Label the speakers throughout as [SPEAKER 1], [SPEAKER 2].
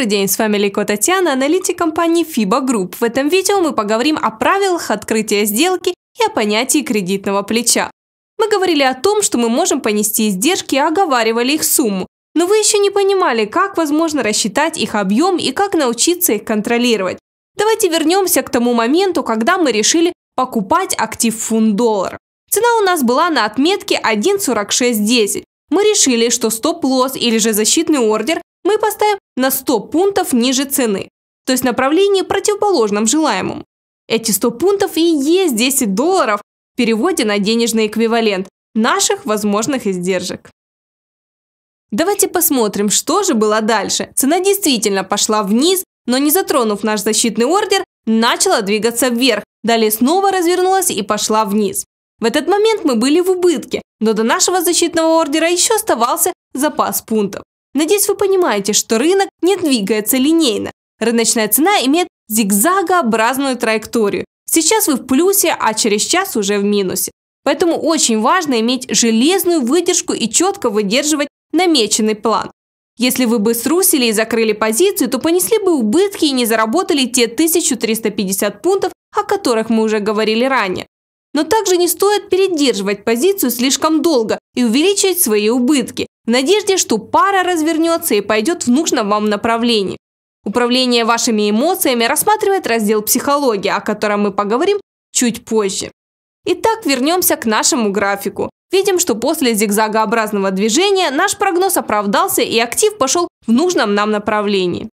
[SPEAKER 1] Добрый день, с вами Лико Татьяна, аналитик компании FIBA Group. В этом видео мы поговорим о правилах открытия сделки и о понятии кредитного плеча. Мы говорили о том, что мы можем понести издержки и оговаривали их сумму, но вы еще не понимали, как возможно рассчитать их объем и как научиться их контролировать. Давайте вернемся к тому моменту, когда мы решили покупать актив фунт-доллар. Цена у нас была на отметке 1.4610. Мы решили, что стоп-лосс или же защитный ордер мы поставим на 100 пунктов ниже цены, то есть направлении противоположном желаемому. Эти 100 пунктов и есть 10 долларов в переводе на денежный эквивалент наших возможных издержек. Давайте посмотрим, что же было дальше. Цена действительно пошла вниз, но не затронув наш защитный ордер, начала двигаться вверх, далее снова развернулась и пошла вниз. В этот момент мы были в убытке, но до нашего защитного ордера еще оставался запас пунктов. Надеюсь, вы понимаете, что рынок не двигается линейно. Рыночная цена имеет зигзагообразную траекторию. Сейчас вы в плюсе, а через час уже в минусе. Поэтому очень важно иметь железную выдержку и четко выдерживать намеченный план. Если вы бы срусили и закрыли позицию, то понесли бы убытки и не заработали те 1350 пунктов, о которых мы уже говорили ранее. Но также не стоит передерживать позицию слишком долго и увеличивать свои убытки в надежде, что пара развернется и пойдет в нужном вам направлении. Управление вашими эмоциями рассматривает раздел психологии, о котором мы поговорим чуть позже. Итак, вернемся к нашему графику. Видим, что после зигзагообразного движения наш прогноз оправдался и актив пошел в нужном нам направлении.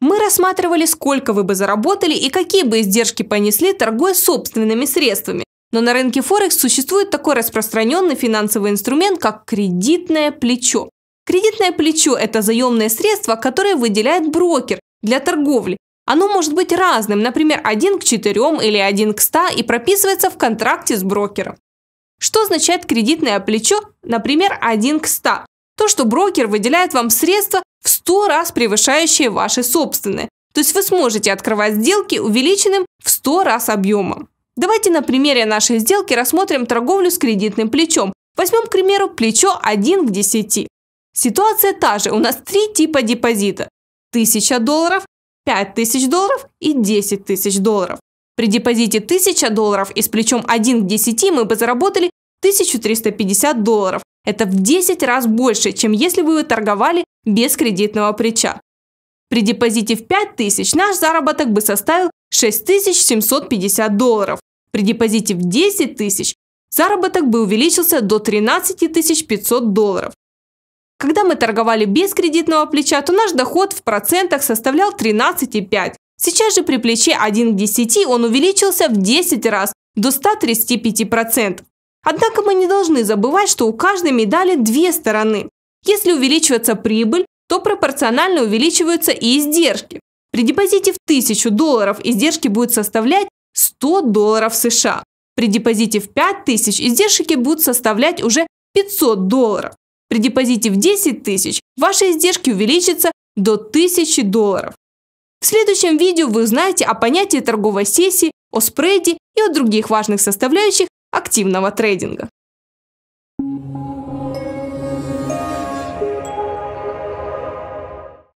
[SPEAKER 1] Мы рассматривали, сколько вы бы заработали и какие бы издержки понесли, торгуя собственными средствами, но на рынке Форекс существует такой распространенный финансовый инструмент, как кредитное плечо. Кредитное плечо – это заемные средства, которые выделяет брокер для торговли. Оно может быть разным, например, 1 к 4 или 1 к 100 и прописывается в контракте с брокером. Что означает кредитное плечо, например, 1 к 100? То, что брокер выделяет вам средства в 100 раз превышающие ваши собственные. То есть вы сможете открывать сделки увеличенным в 100 раз объемом. Давайте на примере нашей сделки рассмотрим торговлю с кредитным плечом. Возьмем, к примеру, плечо 1 к 10. Ситуация та же, у нас три типа депозита. 1000 долларов, 5000 долларов и 10 тысяч долларов. При депозите 1000 долларов и с плечом 1 к 10 мы бы заработали 1350 долларов. Это в 10 раз больше, чем если бы вы торговали без кредитного плеча. При депозите в 5000 наш заработок бы составил 6750 долларов. При депозите в 10 тысяч заработок бы увеличился до 13 500 долларов. Когда мы торговали без кредитного плеча, то наш доход в процентах составлял 13,5. Сейчас же при плече 1 к 10 он увеличился в 10 раз до 135%. Однако мы не должны забывать, что у каждой медали две стороны. Если увеличивается прибыль, то пропорционально увеличиваются и издержки. При депозите в 1000 долларов издержки будут составлять 100 долларов США. При депозите в 5000 издержки будут составлять уже 500 долларов. При депозите в 10 тысяч ваши издержки увеличатся до 1000 долларов. В следующем видео вы узнаете о понятии торговой сессии, о спреде и о других важных составляющих активного трейдинга.